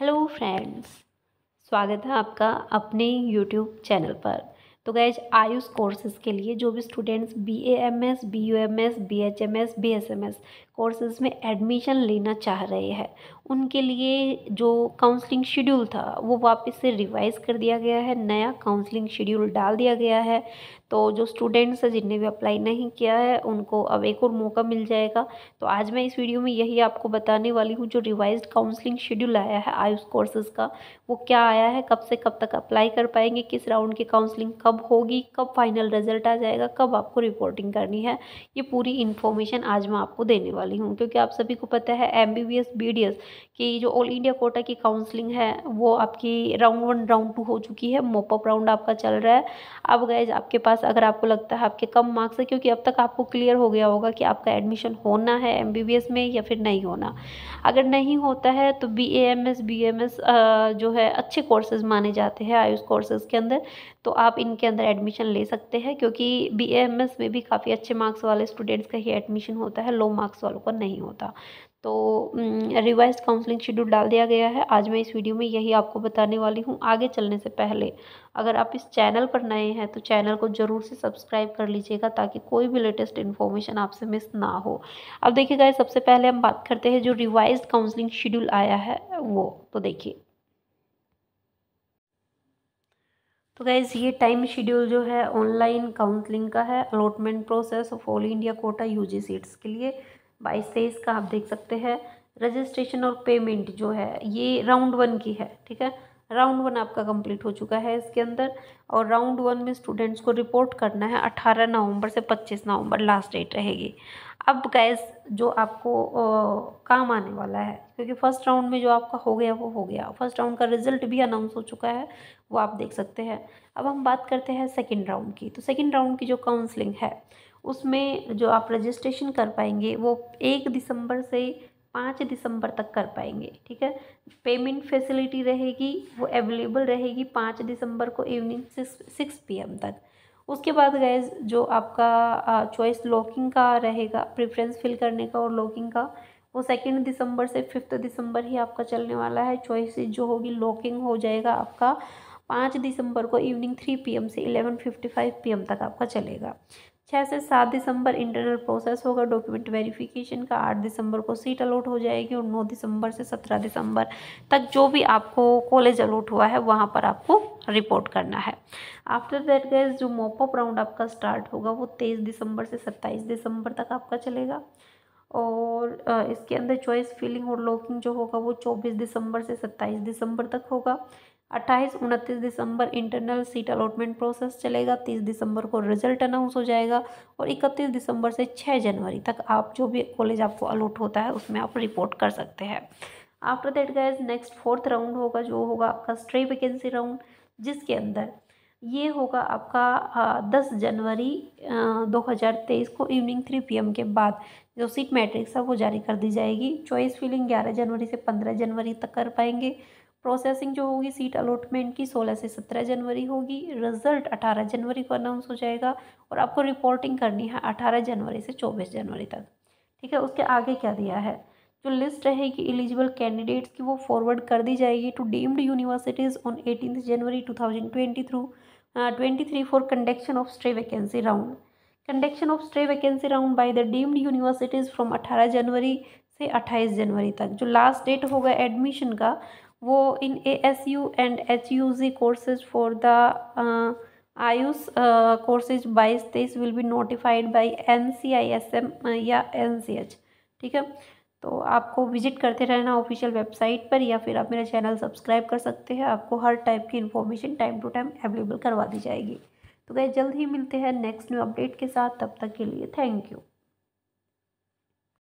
hello friends स्वागत है आपका अपने यूट्यूब चैनल पर तो गैज आयुष कोर्सेज़ के लिए जो भी students B A M S B U M S B H M S B S M S courses में एडमिशन लेना चाह रहे हैं उनके लिए जो काउंसलिंग शेड्यूल था वो वापस से रिवाइज़ कर दिया गया है नया काउंसलिंग शेड्यूल डाल दिया गया है तो जो स्टूडेंट्स हैं जिनने भी अप्लाई नहीं किया है उनको अब एक और मौका मिल जाएगा तो आज मैं इस वीडियो में यही आपको बताने वाली हूँ जो रिवाइज काउंसलिंग शेड्यूल आया है आयुष कोर्सेज़ का वो क्या आया है कब से कब तक अप्लाई कर पाएंगे किस राउंड की काउंसलिंग कब होगी कब फाइनल रिजल्ट आ जाएगा कब आपको रिपोर्टिंग करनी है ये पूरी इन्फॉर्मेशन आज मैं आपको देने वाली वाली हूँ क्योंकि आप सभी को पता है M B B D S की जो ऑल इंडिया कोटा की काउंसलिंग है वो आपकी राउंड वन राउंड टू हो चुकी है मोपअप राउंड आपका चल रहा है अब गए आपके पास अगर आपको लगता है आपके कम मार्क्स है क्योंकि अब तक आपको क्लियर हो गया होगा कि आपका एडमिशन होना है एम बी बी एस में या फिर नहीं होना अगर नहीं होता है तो B A M S B M S जो है अच्छे कोर्सेज माने जाते हैं आयुष कोर्सेज के अंदर तो आप इनके अंदर एडमिशन ले सकते हैं क्योंकि बी एम एस में भी काफ़ी अच्छे मार्क्स वाले स्टूडेंट्स का ही एडमिशन होता है लो मार्क्स वाले वालों का नहीं होता तो रिवाइज काउंसलिंग शेड्यूल डाल दिया गया है आज मैं इस वीडियो में यही आपको बताने वाली हूँ आगे चलने से पहले अगर आप इस चैनल पर नए हैं तो चैनल को ज़रूर से सब्सक्राइब कर लीजिएगा ताकि कोई भी लेटेस्ट इन्फॉर्मेशन आपसे मिस ना हो अब देखिएगा सबसे पहले हम बात करते हैं जो रिवाइज काउंसलिंग शेड्यूल आया है वो तो देखिए तो गैज़ ये टाइम शेड्यूल जो है ऑनलाइन काउंसलिंग का है allotment process of all India quota UG seats के लिए बाईस तेईस का आप देख सकते हैं रजिस्ट्रेशन और पेमेंट जो है ये राउंड वन की है ठीक है राउंड वन आपका कंप्लीट हो चुका है इसके अंदर और राउंड वन में स्टूडेंट्स को रिपोर्ट करना है अट्ठारह नवंबर से पच्चीस नवंबर लास्ट डेट रहेगी अब गैस जो आपको आ, काम आने वाला है क्योंकि फर्स्ट राउंड में जो आपका हो गया वो हो गया फर्स्ट राउंड का रिजल्ट भी अनाउंस हो चुका है वो आप देख सकते हैं अब हम बात करते हैं सेकेंड राउंड की तो सेकेंड राउंड की जो काउंसलिंग है उसमें जो आप रजिस्ट्रेशन कर पाएंगे वो एक दिसंबर से पाँच दिसंबर तक कर पाएंगे ठीक है पेमेंट फैसिलिटी रहेगी वो अवेलेबल रहेगी पाँच दिसंबर को evening six six P M तक उसके बाद गए जो आपका चॉइस लॉकिंग का रहेगा प्रेफरेंस फिल करने का और लॉकिंग का वो सेकेंड दिसंबर से फिफ्थ दिसंबर ही आपका चलने वाला है चॉइस जो होगी लॉकिंग हो जाएगा आपका पाँच दिसंबर को इवनिंग थ्री पीएम से इलेवन फिफ्टी फाइव पी तक आपका चलेगा छः से सात दिसंबर इंटरनल प्रोसेस होगा डॉक्यूमेंट वेरिफिकेशन का आठ दिसंबर को सीट अलॉट हो जाएगी और नौ दिसंबर से सत्रह दिसंबर तक जो भी आपको कॉलेज अलॉट हुआ है वहाँ पर आपको रिपोर्ट करना है आफ्टर दैट गैस जो मोपअप राउंड आपका स्टार्ट होगा वो तेईस दिसंबर से सत्ताईस दिसंबर तक आपका चलेगा और इसके अंदर चॉइस फिलिंग और लॉकिंग जो होगा वो चौबीस दिसंबर से सत्ताईस दिसंबर तक होगा अट्ठाईस उनतीस दिसंबर इंटरनल सीट अलॉटमेंट प्रोसेस चलेगा तीस दिसंबर को रिजल्ट अनाउंस हो जाएगा और इकतीस दिसंबर से छः जनवरी तक आप जो भी कॉलेज आपको अलॉट होता है उसमें आप रिपोर्ट कर सकते हैं after that guys next fourth round होगा जो होगा आपका स्ट्रे वैकेंसी राउंड जिसके अंदर ये होगा आपका दस जनवरी दो हज़ार तेईस को इवनिंग थ्री पी के बाद जो सीट मैट्रिक्स है वो जारी कर दी जाएगी चॉइस फिलिंग ग्यारह जनवरी से पंद्रह जनवरी तक कर पाएंगे प्रोसेसिंग जो होगी सीट अलॉटमेंट की 16 से 17 जनवरी होगी रिजल्ट 18 जनवरी को अनाउंस हो जाएगा और आपको रिपोर्टिंग करनी है 18 जनवरी से 24 जनवरी तक ठीक है उसके आगे क्या दिया है जो लिस्ट रहेगी एलिजिबल कैंडिडेट्स की वो फॉरवर्ड कर दी जाएगी to deemed universities on eighteen January two thousand twenty through twenty three for conduction of stray vacancy round conduction of stray vacancy round by the deemed universities from अठारह जनवरी से अट्ठाईस जनवरी तक जो लास्ट डेट होगा एडमिशन का वो in A S U and H U G courses for the AYUSH courses बाईस तेईस will be notified by N C I S M या एन सी एच ठीक है तो आपको विजिट करते रहना ऑफिशियल वेबसाइट पर या फिर आप मेरा चैनल सब्सक्राइब कर सकते हैं आपको हर टाइप की information time to time available करवा दी जाएगी तो गए जल्द ही मिलते हैं नेक्स्ट न्यू अपडेट के साथ तब तक के लिए थैंक यू